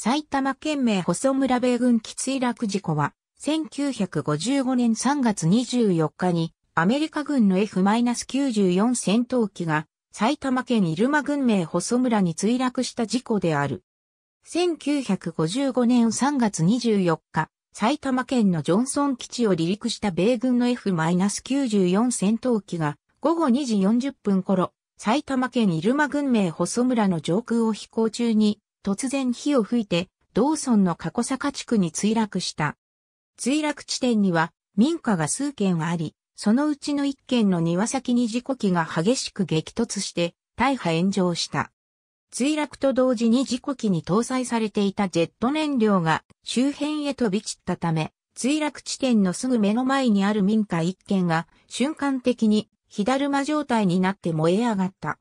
埼玉県名細村米軍機墜落事故は、1955年3月24日に、アメリカ軍の F-94 戦闘機が、埼玉県入間軍名細村に墜落した事故である。1955年3月24日、埼玉県のジョンソン基地を離陸した米軍の F-94 戦闘機が午後2時40分頃、埼玉県入間軍名細村の上空を飛行中に突然火を吹いて、道ーソンの過去坂地区に墜落した。墜落地点には民家が数軒あり、そのうちの1軒の庭先に事故機が激しく激突して大破炎上した。墜落と同時に事故機に搭載されていたジェット燃料が周辺へ飛び散ったため、墜落地点のすぐ目の前にある民家1軒が瞬間的に火だるま状態になって燃え上がった。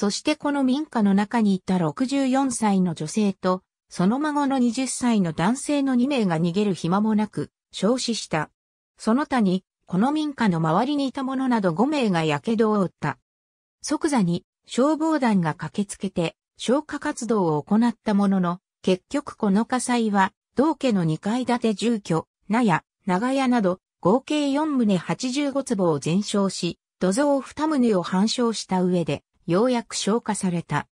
そしてこの民家の中にいた64歳の女性と、その孫の20歳の男性の2名が逃げる暇もなく、焼死した。その他に、この民家の周りにいた者など5名が火傷を負った。即座に消防団が駆けつけて消火活動を行ったものの、結局この火災は、同家の2階建て住居、納屋、長屋など、合計4棟85坪を全焼し、土蔵2棟を半焼した上で、ようやく消化された。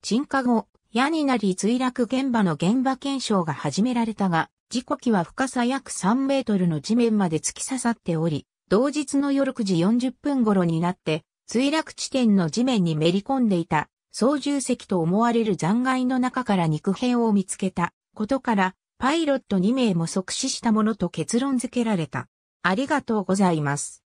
鎮火後、矢になり墜落現場の現場検証が始められたが、事故機は深さ約3メートルの地面まで突き刺さっており、同日の夜9時40分頃になって、墜落地点の地面にめり込んでいた、操縦席と思われる残骸の中から肉片を見つけたことから、パイロット2名も即死したものと結論付けられた。ありがとうございます。